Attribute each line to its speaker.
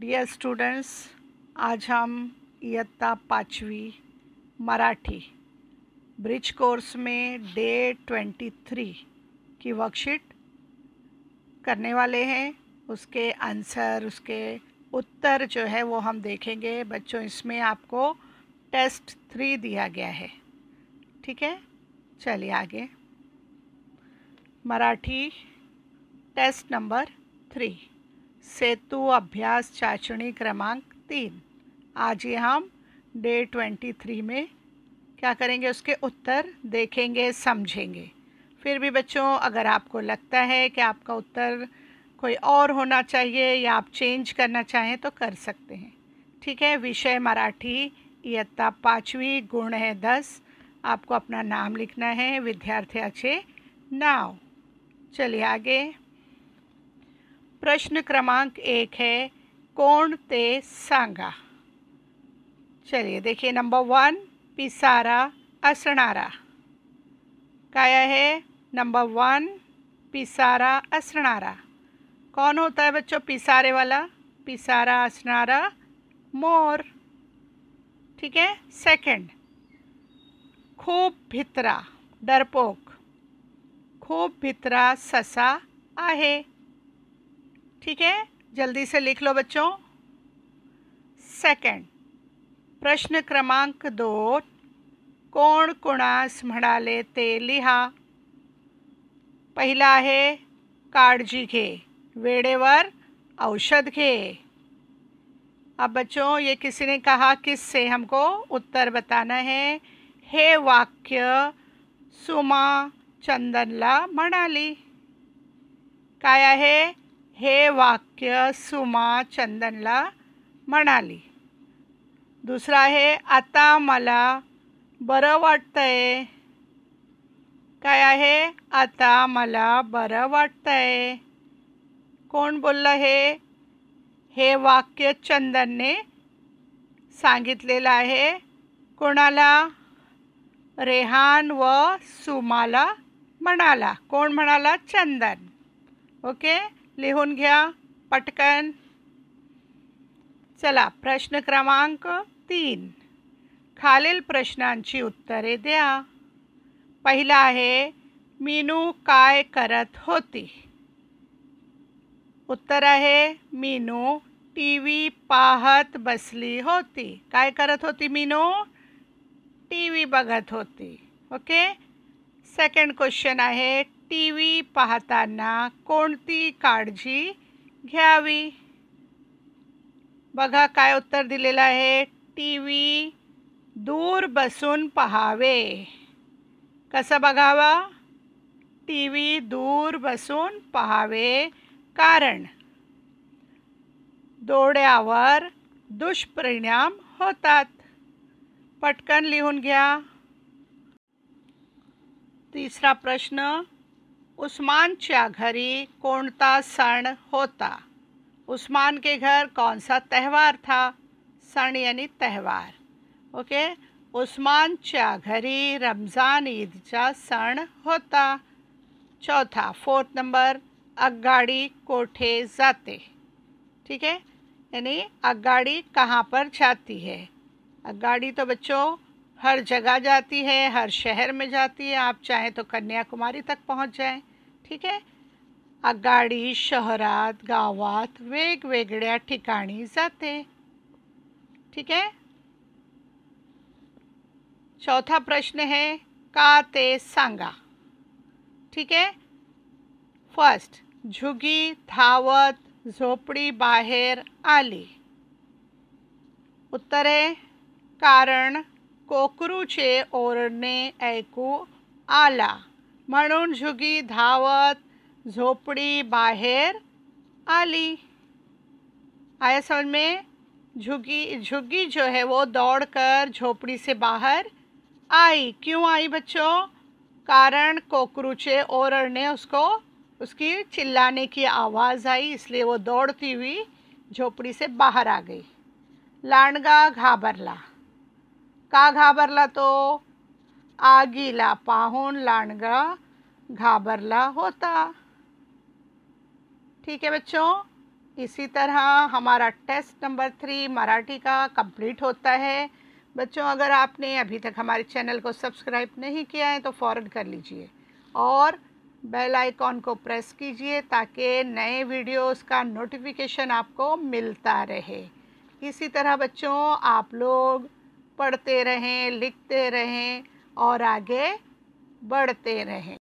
Speaker 1: dear students आज हम इयत्ता पाँचवीं मराठी ब्रिज कोर्स में डे ट्वेंटी थ्री की वर्कशीट करने वाले हैं उसके आंसर उसके उत्तर जो है वो हम देखेंगे बच्चों इसमें आपको टेस्ट थ्री दिया गया है ठीक है चलिए आगे मराठी टेस्ट नंबर थ्री सेतु अभ्यास चाचणी क्रमांक तीन आज ये हम डे ट्वेंटी थ्री में क्या करेंगे उसके उत्तर देखेंगे समझेंगे फिर भी बच्चों अगर आपको लगता है कि आपका उत्तर कोई और होना चाहिए या आप चेंज करना चाहें तो कर सकते हैं ठीक है विषय मराठी इत्ता पाँचवीं गुण है दस आपको अपना नाम लिखना है विद्यार्थी अच्छे नाव चलिए आगे प्रश्न क्रमांक एक है कौन ते सांगा चलिए देखिए नंबर वन पिसारा असणारा काया है नंबर वन पिसारा असणारा कौन होता है बच्चों पिसारे वाला पिसारा असणारा मोर ठीक है सेकंड खूब भित्रा डरपोक खूब भित्रा ससा आहे ठीक है जल्दी से लिख लो बच्चों सेकंड प्रश्न क्रमांक दो कोण कुणास म्हणाले ते लिहा पहला है काड़जी घे वेळेवर औषध घे अब बच्चों ये किसी ने कहा किससे हमको उत्तर बताना है हे वाक्य सुमा चंदनला मणाली काया है हे वाक्य सुमा चंदनला म्हणाली दुसरा आहे आता मला बरं वाटतंय काय आहे आता मला बरं वाटतंय कोण बोललं हे हे वाक्य चंदनने सांगितलेलं आहे कोणाला रेहान व सुमाला म्हणाला कोण म्हणाला चंदन ओके लिहून घ्या पटकन चला प्रश्न क्रमांक तीन खालील प्रश्नांची उत्तरे द्या पहिला आहे मीनू काय करत होती उत्तर आहे मीनू टी व्ही पाहत बसली होती काय करत होती मीनू टी व्ही बघत होती ओके सेकंड क्वेश्चन आहे टी व्ही पाहताना कोणती काळजी घ्यावी बघा काय उत्तर दिलेलं आहे टी व्ही दूर बसून पहावे कसं बघावा टी व्ही दूर बसून पहावे कारण डोळ्यावर दुष्परिणाम होतात पटकन लिहून घ्या तिसरा प्रश्न उस्मानच्या घरी कोणता सण होता उस्मान के घर कौन सा त्यौहार था सण यानी त्यौहार ओके उस्मानच्या घरी रमज़ान ईदचा सण होता चौथा फोर्थ नंबर अगाड़ी कोठे जाते ठीक है यानी अगाड़ी कहाँ पर जाती है अगाड़ी तो बच्चों हर जगह जाती है हर शहर में जाती है आप चाहें तो कन्याकुमारी तक पहुंच जाएं ठीक है आगाडी शहरात गावात वेगवेगे ठिकाणी जाते ठीक है चौथा प्रश्न है का ते सांगा ठीक है फर्स्ट झुगी धावत झोपडी बाहर आली उत्तर है कारण कोकरूचे ओरने ऐकू आला म्हणून झुगी धावत झोपडी बाहर आली आया समझ में झुगी झुगी जो है वो दौड़कर झोपड़ी से बाहर आई क्यों आई बच्चों कारण कोकरूचे ओरड़ने उसको उसकी चिल्लाने की आवाज़ आई इसलिए वो दौड़ती हुई झोपड़ी से बाहर आ गई लाणगा घाबरला का घाबरला तो आगीला पाहून लांडगा घाबरला होता ठीक है बच्चों इसी तरह हमारा टेस्ट नंबर थ्री मराठी का कंप्लीट होता है बच्चों अगर आपने अभी तक हमारे चैनल को सब्सक्राइब नहीं किया है तो फ़ौरन कर लीजिए और बेल आइकॉन को प्रेस कीजिए ताकि नए वीडियोस का नोटिफिकेशन आपको मिलता रहे इसी तरह बच्चों आप लोग पढ़ते रहें लिखते रहें और आगे बढ़ते रहें